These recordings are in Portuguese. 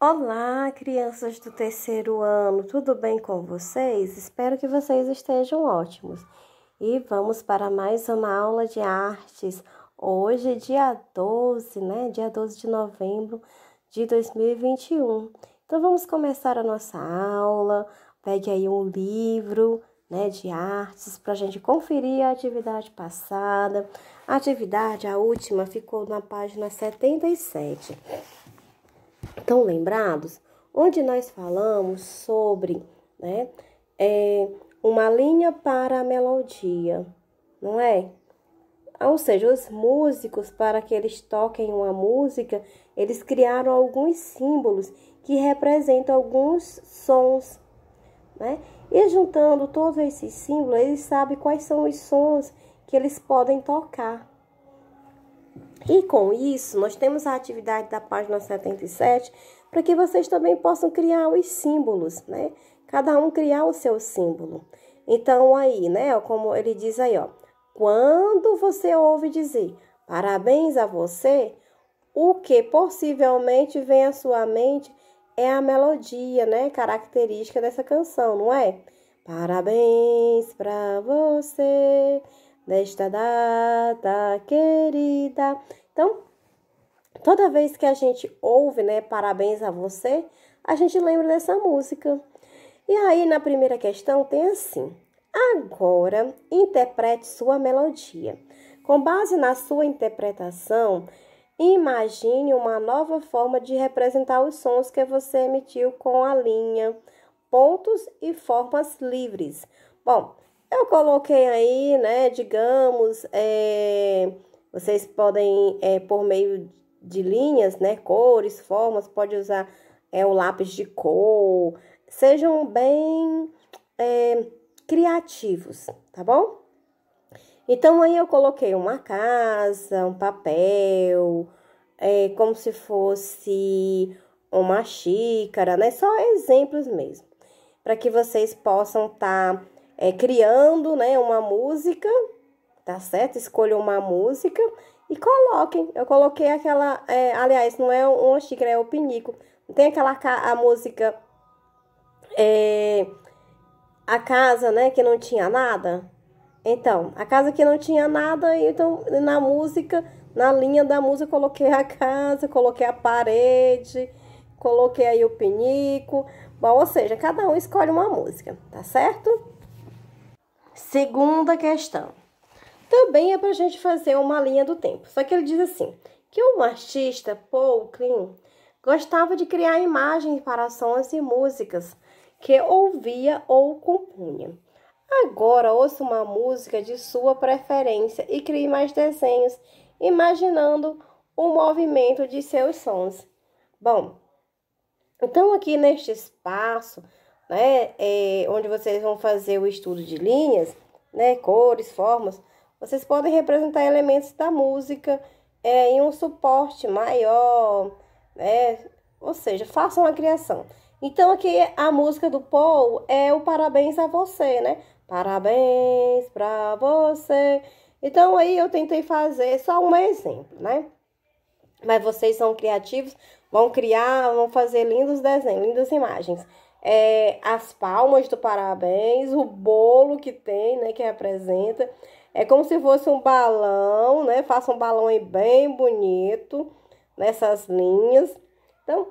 Olá, crianças do terceiro ano, tudo bem com vocês? Espero que vocês estejam ótimos. E vamos para mais uma aula de artes. Hoje, dia 12, né? Dia 12 de novembro de 2021. Então, vamos começar a nossa aula. Pegue aí um livro, né, de artes, para a gente conferir a atividade passada. A atividade, a última, ficou na página 77. Estão lembrados? Onde nós falamos sobre né, é, uma linha para a melodia, não é? Ou seja, os músicos, para que eles toquem uma música, eles criaram alguns símbolos que representam alguns sons né? E juntando todos esses símbolos, ele sabe quais são os sons que eles podem tocar. E com isso, nós temos a atividade da página 77 para que vocês também possam criar os símbolos, né? Cada um criar o seu símbolo. Então, aí, né? Como ele diz aí, ó. Quando você ouve dizer parabéns a você, o que possivelmente vem à sua mente é a melodia, né, característica dessa canção, não é? Parabéns para você nesta data querida. Então, toda vez que a gente ouve, né, parabéns a você, a gente lembra dessa música. E aí na primeira questão tem assim: Agora interprete sua melodia. Com base na sua interpretação, imagine uma nova forma de representar os sons que você emitiu com a linha, pontos e formas livres. Bom, eu coloquei aí, né, digamos, é, vocês podem, é, por meio de linhas, né, cores, formas, pode usar é, o lápis de cor, sejam bem é, criativos, tá bom? Então aí eu coloquei uma casa, um papel, é, como se fosse uma xícara, né? Só exemplos mesmo, para que vocês possam estar tá, é, criando, né, uma música, tá certo? Escolham uma música e coloquem. Eu coloquei aquela, é, aliás, não é uma xícara, é o pinico. Não tem aquela a música é, a casa, né, que não tinha nada. Então, a casa que não tinha nada, então na música, na linha da música, coloquei a casa, coloquei a parede, coloquei aí o pinico. Bom, ou seja, cada um escolhe uma música, tá certo? Segunda questão. Também é para a gente fazer uma linha do tempo. Só que ele diz assim, que o um artista Paul Klein, gostava de criar imagens para sons e músicas que ouvia ou compunha. Agora ouça uma música de sua preferência e crie mais desenhos, imaginando o movimento de seus sons. Bom, então aqui neste espaço, né, é, onde vocês vão fazer o estudo de linhas, né, cores, formas, vocês podem representar elementos da música é, em um suporte maior, né, ou seja, façam a criação. Então aqui a música do Paul é o parabéns a você, né? Parabéns para você. Então aí eu tentei fazer só um exemplo, né? Mas vocês são criativos, vão criar, vão fazer lindos desenhos, lindas imagens. É, as palmas do parabéns, o bolo que tem, né, que representa. É como se fosse um balão, né? Faça um balão aí bem bonito nessas linhas. Então,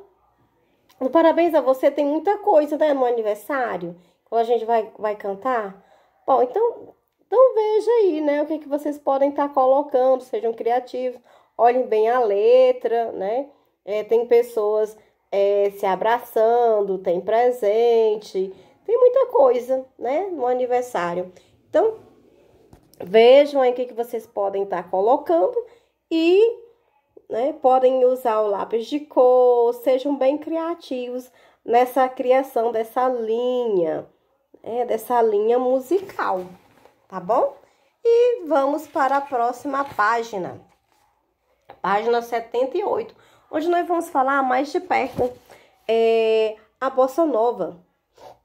no parabéns a você tem muita coisa, né, no aniversário. Quando a gente vai, vai cantar, Bom, então, então veja aí, né, o que, que vocês podem estar tá colocando, sejam criativos, olhem bem a letra, né? É, tem pessoas é, se abraçando, tem presente, tem muita coisa, né, no aniversário. Então, vejam aí o que, que vocês podem estar tá colocando e né, podem usar o lápis de cor, sejam bem criativos nessa criação dessa linha é dessa linha musical, tá bom? E vamos para a próxima página, página 78, onde nós vamos falar mais de perto é, a Bossa Nova.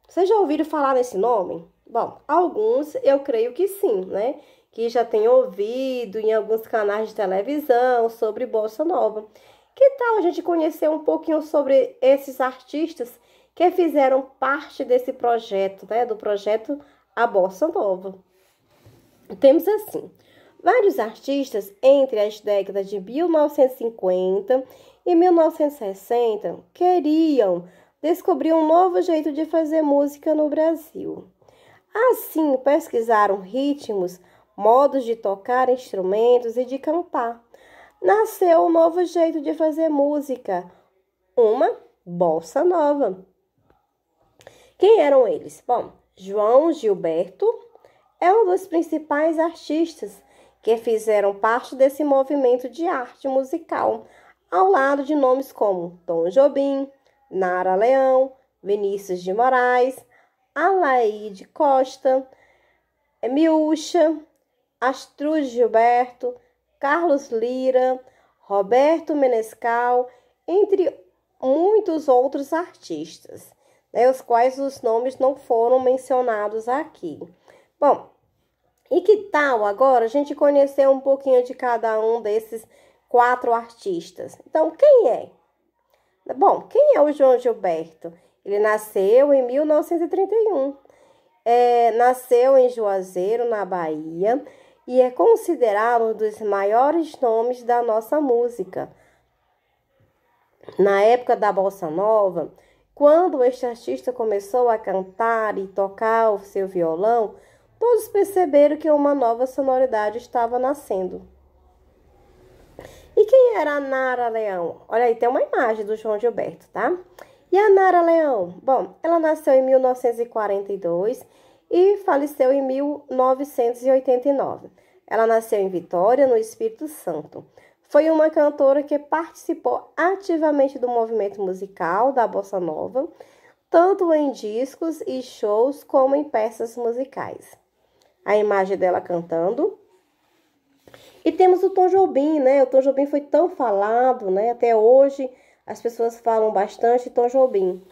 Vocês já ouviram falar nesse nome? Bom, alguns eu creio que sim, né? Que já tem ouvido em alguns canais de televisão sobre Bossa Nova. Que tal a gente conhecer um pouquinho sobre esses artistas que fizeram parte desse projeto, né, do projeto A Bossa Nova. Temos assim, vários artistas entre as décadas de 1950 e 1960 queriam descobrir um novo jeito de fazer música no Brasil. Assim, pesquisaram ritmos, modos de tocar instrumentos e de cantar. Nasceu um novo jeito de fazer música, uma bossa nova. Quem eram eles? Bom, João Gilberto é um dos principais artistas que fizeram parte desse movimento de arte musical, ao lado de nomes como Tom Jobim, Nara Leão, Vinícius de Moraes, Alaide Costa, Miúcha, Astruz Gilberto, Carlos Lira, Roberto Menescal, entre muitos outros artistas né, os quais os nomes não foram mencionados aqui. Bom, e que tal agora a gente conhecer um pouquinho de cada um desses quatro artistas? Então, quem é? Bom, quem é o João Gilberto? Ele nasceu em 1931. É, nasceu em Juazeiro, na Bahia, e é considerado um dos maiores nomes da nossa música. Na época da Bossa Nova, quando este artista começou a cantar e tocar o seu violão, todos perceberam que uma nova sonoridade estava nascendo. E quem era a Nara Leão? Olha aí, tem uma imagem do João Gilberto, tá? E a Nara Leão? Bom, ela nasceu em 1942 e faleceu em 1989. Ela nasceu em Vitória, no Espírito Santo. Foi uma cantora que participou ativamente do movimento musical da bossa nova, tanto em discos e shows como em peças musicais. A imagem dela cantando. E temos o Tom Jobim, né? O Tom Jobim foi tão falado, né? Até hoje as pessoas falam bastante Tom Jobim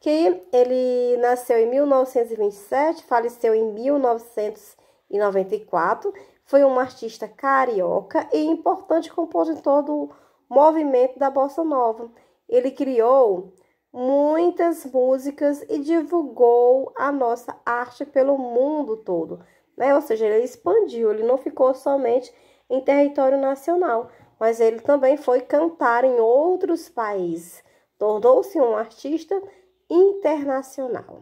que ele nasceu em 1927, faleceu em 1994, foi um artista carioca e importante compositor do movimento da bossa nova. Ele criou muitas músicas e divulgou a nossa arte pelo mundo todo, né? Ou seja, ele expandiu, ele não ficou somente em território nacional, mas ele também foi cantar em outros países. Tornou-se um artista internacional.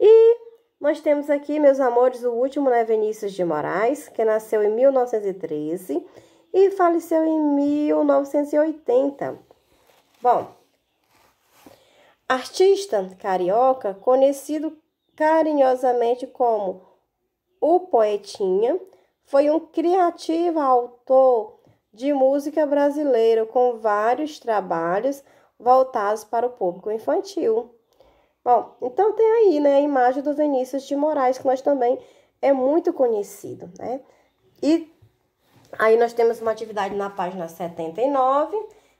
E nós temos aqui, meus amores, o último, né, Vinícius de Moraes, que nasceu em 1913 e faleceu em 1980. Bom, artista carioca, conhecido carinhosamente como o Poetinha, foi um criativo autor de música brasileiro com vários trabalhos voltados para o público infantil. Bom, então tem aí, né, a imagem do Vinícius de Moraes, que nós também é muito conhecido, né? E aí nós temos uma atividade na página 79,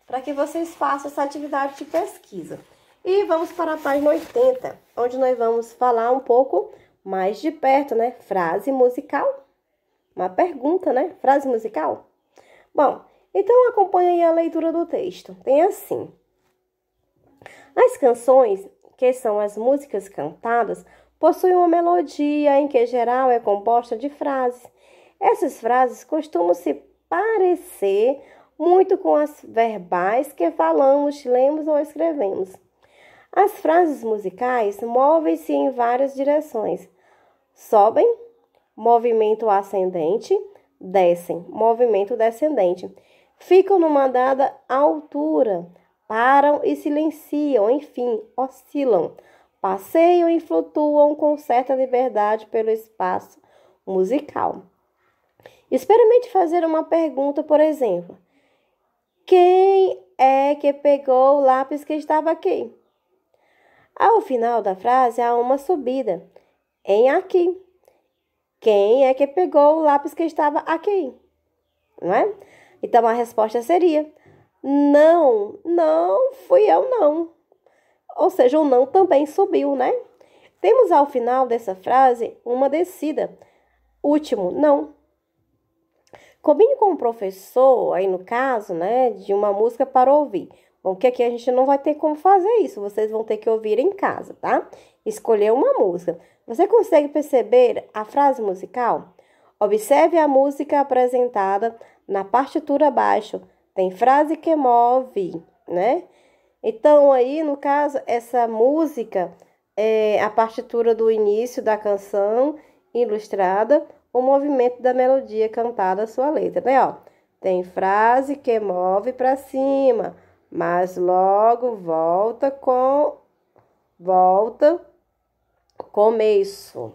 para que vocês façam essa atividade de pesquisa. E vamos para a página 80, onde nós vamos falar um pouco mais de perto, né? Frase musical. Uma pergunta, né? Frase musical. Bom, então acompanhe aí a leitura do texto. Tem assim: As canções que são as músicas cantadas, possuem uma melodia em que geral é composta de frases. Essas frases costumam se parecer muito com as verbais que falamos, lemos ou escrevemos. As frases musicais movem-se em várias direções: sobem, movimento ascendente, descem, movimento descendente. Ficam numa dada altura param e silenciam, enfim, oscilam, passeiam e flutuam com certa liberdade pelo espaço musical. Experimente fazer uma pergunta, por exemplo: Quem é que pegou o lápis que estava aqui? Ao final da frase há uma subida em aqui. Quem é que pegou o lápis que estava aqui? Não é? Então a resposta seria: não, não fui eu não. Ou seja, o não também subiu, né? Temos ao final dessa frase uma descida. Último, não. Combine com o professor, aí no caso, né, de uma música para ouvir. Bom, que aqui a gente não vai ter como fazer isso, vocês vão ter que ouvir em casa, tá? Escolher uma música. Você consegue perceber a frase musical? Observe a música apresentada na partitura abaixo tem frase que move, né? Então, aí, no caso, essa música é a partitura do início da canção ilustrada, o movimento da melodia cantada, sua letra, né? Ó, tem frase que move para cima, mas logo volta com volta começo.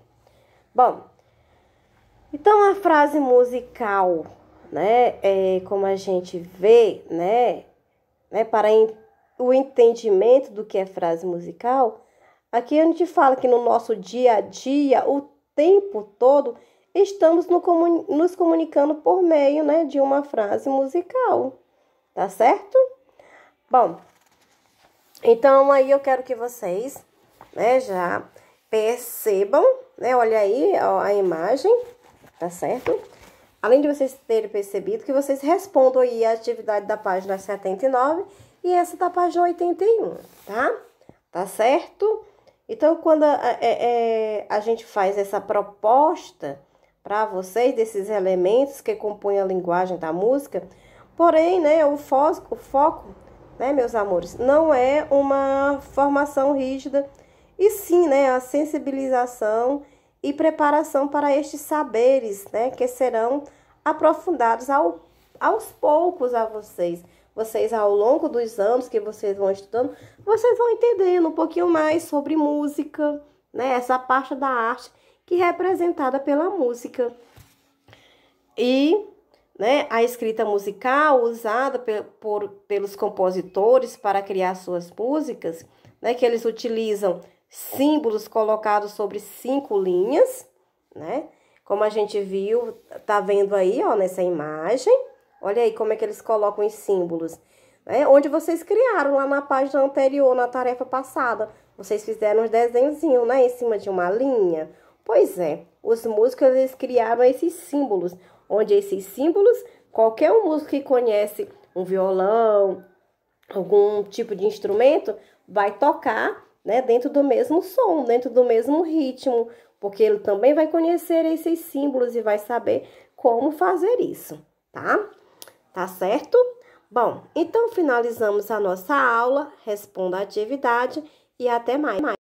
Bom, então a frase musical né, é, como a gente vê, né, né para o entendimento do que é frase musical, aqui a gente fala que no nosso dia a dia, o tempo todo, estamos no comun nos comunicando por meio né, de uma frase musical, tá certo? Bom, então aí eu quero que vocês né, já percebam, né? Olha aí ó, a imagem, tá certo? Além de vocês terem percebido, que vocês respondam aí a atividade da página 79 e essa da página 81, tá? Tá certo? Então, quando a, a é, é, gente faz essa proposta para vocês desses elementos que compõem a linguagem da música, porém, né, o foco, o foco né, meus amores, não é uma formação rígida, e sim, né, a sensibilização e preparação para estes saberes, né, que serão aprofundados ao, aos poucos a vocês. Vocês, ao longo dos anos que vocês vão estudando, vocês vão entendendo um pouquinho mais sobre música, né, essa parte da arte que é representada pela música. E né, a escrita musical usada pe por, pelos compositores para criar suas músicas, né, que eles utilizam símbolos colocados sobre cinco linhas, né? Como a gente viu, tá vendo aí, ó, nessa imagem. Olha aí como é que eles colocam os símbolos. Né? Onde vocês criaram lá na página anterior, na tarefa passada. Vocês fizeram um desenhozinhos, né? Em cima de uma linha. Pois é, os músicos eles criaram esses símbolos. Onde esses símbolos, qualquer um músico que conhece um violão, algum tipo de instrumento, vai tocar né, dentro do mesmo som, dentro do mesmo ritmo, porque ele também vai conhecer esses símbolos e vai saber como fazer isso, tá? Tá certo? Bom, então finalizamos a nossa aula, responda a atividade e até mais.